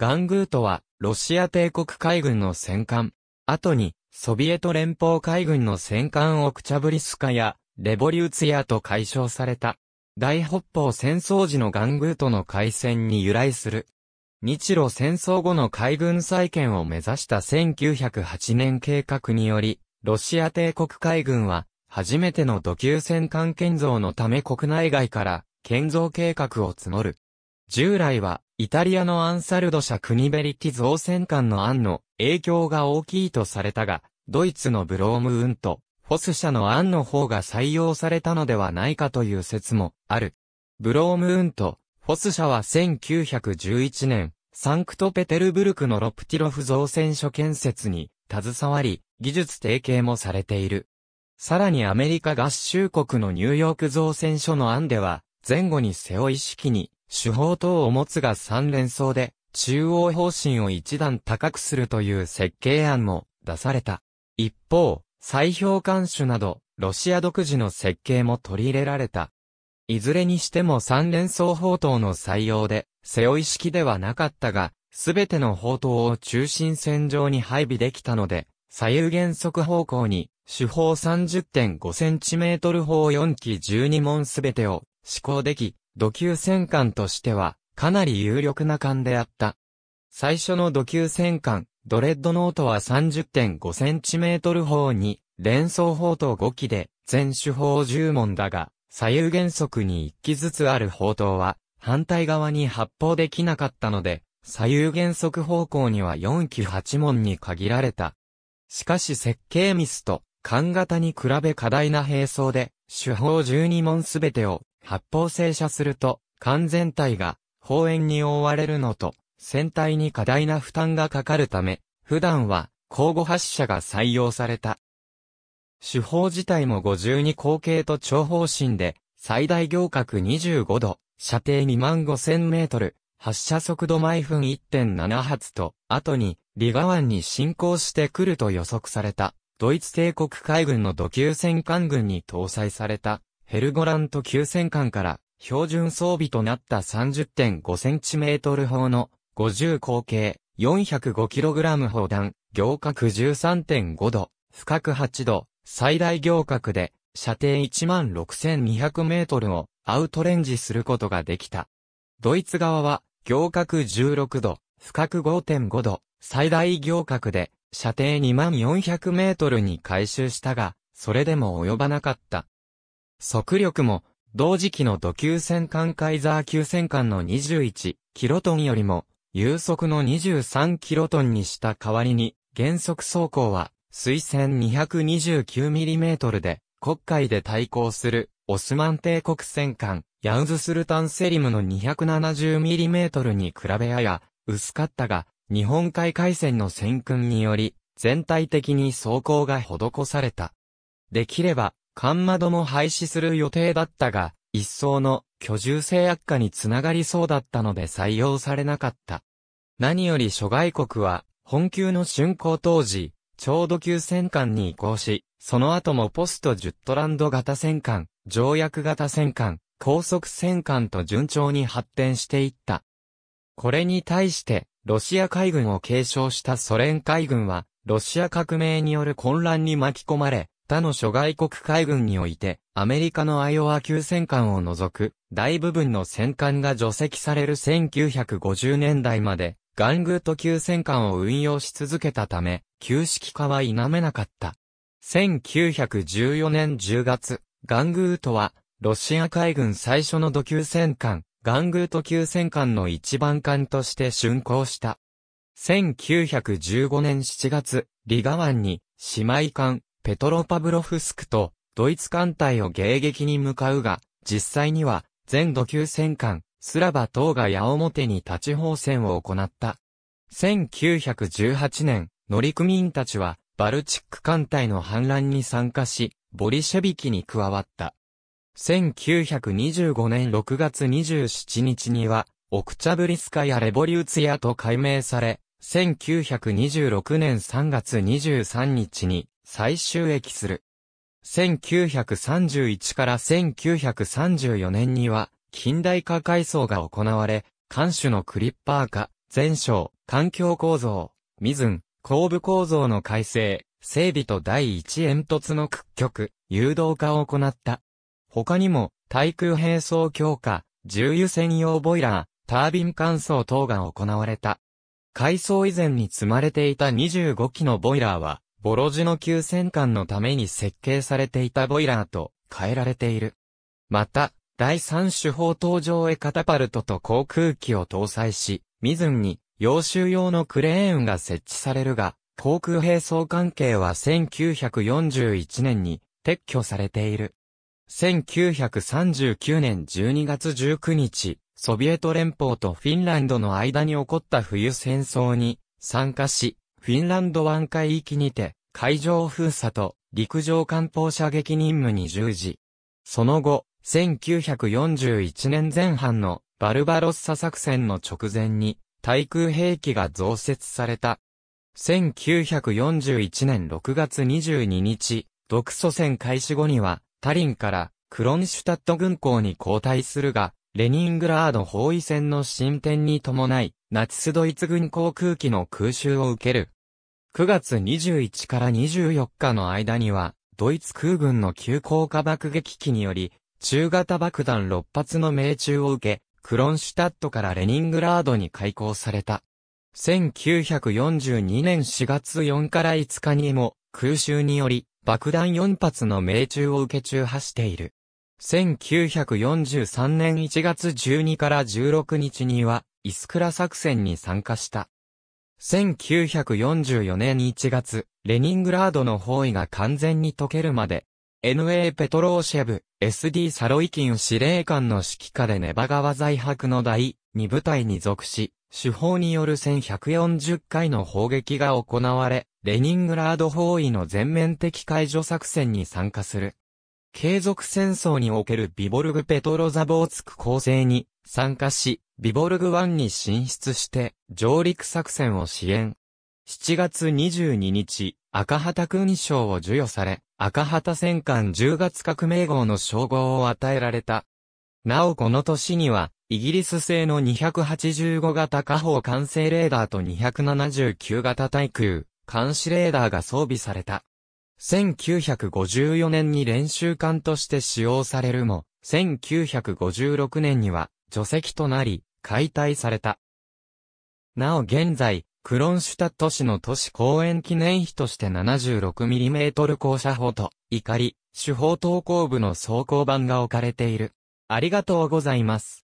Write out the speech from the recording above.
ガングートは、ロシア帝国海軍の戦艦。後に、ソビエト連邦海軍の戦艦オクチャブリスカや、レボリューツィアと解消された。大北方戦争時のガングートの海戦に由来する。日露戦争後の海軍再建を目指した1908年計画により、ロシア帝国海軍は、初めての土級戦艦建造のため国内外から建造計画を募る。従来はイタリアのアンサルド社クニベリティ造船艦の案の影響が大きいとされたが、ドイツのブロームウンとフォス社の案の方が採用されたのではないかという説もある。ブロームウンとフォス社は1911年、サンクトペテルブルクのロプティロフ造船所建設に携わり、技術提携もされている。さらにアメリカ合衆国のニューヨーク造船所の案では、前後に背負い式に手法等を持つが三連装で、中央方針を一段高くするという設計案も出された。一方、再評監種など、ロシア独自の設計も取り入れられた。いずれにしても三連装砲塔の採用で、背負い式ではなかったが、すべての砲塔を中心線上に配備できたので、左右減速方向に、手法 30.5cm 砲4機12門すべてを試行でき、土球戦艦としては、かなり有力な艦であった。最初の土球戦艦、ドレッドノートは 30.5cm 砲に、連装砲と5機で、全手砲10門だが、左右原則に1機ずつある砲塔は、反対側に発砲できなかったので、左右原則方向には4機8門に限られた。しかし設計ミスと、艦型に比べ過大な並走で、主砲12門すべてを発泡性射すると、完全体が、砲園に覆われるのと、船体に過大な負担がかかるため、普段は、交互発射が採用された。手法自体も52口径と長方針で、最大行角25度、射程2万5000メートル、発射速度毎分1.7発と、後に、リガ湾に進行してくると予測された、ドイツ帝国海軍の土級戦艦軍に搭載された、ヘルゴラント急戦艦から標準装備となった 30.5cm 砲の50口径 405kg 砲弾、行角13.5度、深く8度、最大行角で射程16,200メートルをアウトレンジすることができた。ドイツ側は行角16度、深く5.5度、最大行角で射程2400メートルに回収したが、それでも及ばなかった。速力も、同時期の土球戦艦カイザー級戦艦の21キロトンよりも、有速の23キロトンにした代わりに、原則走行は、水戦 229mm で、国海で対抗する、オスマン帝国戦艦、ヤウズスルタンセリムの 270mm に比べやや、薄かったが、日本海海戦の戦訓により、全体的に走行が施された。できれば、マ窓も廃止する予定だったが、一層の居住性悪化につながりそうだったので採用されなかった。何より諸外国は、本級の竣工当時、ちょうど級戦艦に移行し、その後もポストジュットランド型戦艦、条約型戦艦、高速戦艦と順調に発展していった。これに対して、ロシア海軍を継承したソ連海軍は、ロシア革命による混乱に巻き込まれ、他の諸外国海軍において、アメリカのアイオワ級戦艦を除く、大部分の戦艦が除籍される1950年代まで、ガングート級戦艦を運用し続けたため、旧式化は否めなかった。1914年10月、ガングートは、ロシア海軍最初の土級戦艦、ガングート級戦艦の一番艦として竣工した。1915年7月、リガ湾に、姉妹艦、ペトロパブロフスクとドイツ艦隊を迎撃に向かうが、実際には全土級戦艦スラバ等が矢面に立ち放戦を行った。1918年、乗組員たちはバルチック艦隊の反乱に参加し、ボリシェビキに加わった。1925年6月27日には、オクチャブリスカやレボリューツヤと改名され、1926年3月23日に、再収益する。1931から1934年には、近代化改装が行われ、艦首のクリッパー化、全省、環境構造、水ん、後部構造の改正、整備と第一煙突の屈曲、誘導化を行った。他にも、対空兵装強化、重油専用ボイラー、タービン乾燥等が行われた。改装以前に積まれていた25機のボイラーは、ボロジの急戦艦のために設計されていたボイラーと変えられている。また、第3手法登場へカタパルトと航空機を搭載し、ミズンに洋州用のクレーンが設置されるが、航空兵装関係は1941年に撤去されている。1939年12月19日、ソビエト連邦とフィンランドの間に起こった冬戦争に参加し、フィンランド湾海域にて海上封鎖と陸上艦砲射撃任務に従事。その後、1941年前半のバルバロッサ作戦の直前に対空兵器が増設された。1941年6月22日、独ソ戦開始後には、タリンからクロンシュタット軍港に交代するが、レニングラード包囲戦の進展に伴い、ナチスドイツ軍航空機の空襲を受ける。9月21から24日の間には、ドイツ空軍の急降下爆撃機により、中型爆弾6発の命中を受け、クロンシュタットからレニングラードに開港された。1942年4月4から5日にも、空襲により、爆弾4発の命中を受け中破している。1943年1月12から16日には、イスクラ作戦に参加した。1944年1月、レニングラードの包囲が完全に解けるまで、NA ペトローシェブ、SD サロイキン司令官の指揮下でネバ川在白の第2部隊に属し、手法による1140回の砲撃が行われ、レニングラード包囲の全面的解除作戦に参加する。継続戦争におけるビボルグ・ペトロザボーツク構成に参加し、ビボルグ湾に進出して上陸作戦を支援。7月22日、赤旗勲章を授与され、赤旗戦艦10月革命号の称号を与えられた。なおこの年には、イギリス製の285型火砲管制レーダーと279型対空、監視レーダーが装備された。1954年に練習艦として使用されるも、1956年には除籍となり、解体された。なお現在、クロンシュタット市の都市公園記念碑として 76mm 校舎砲と、怒り、手法投稿部の装甲版が置かれている。ありがとうございます。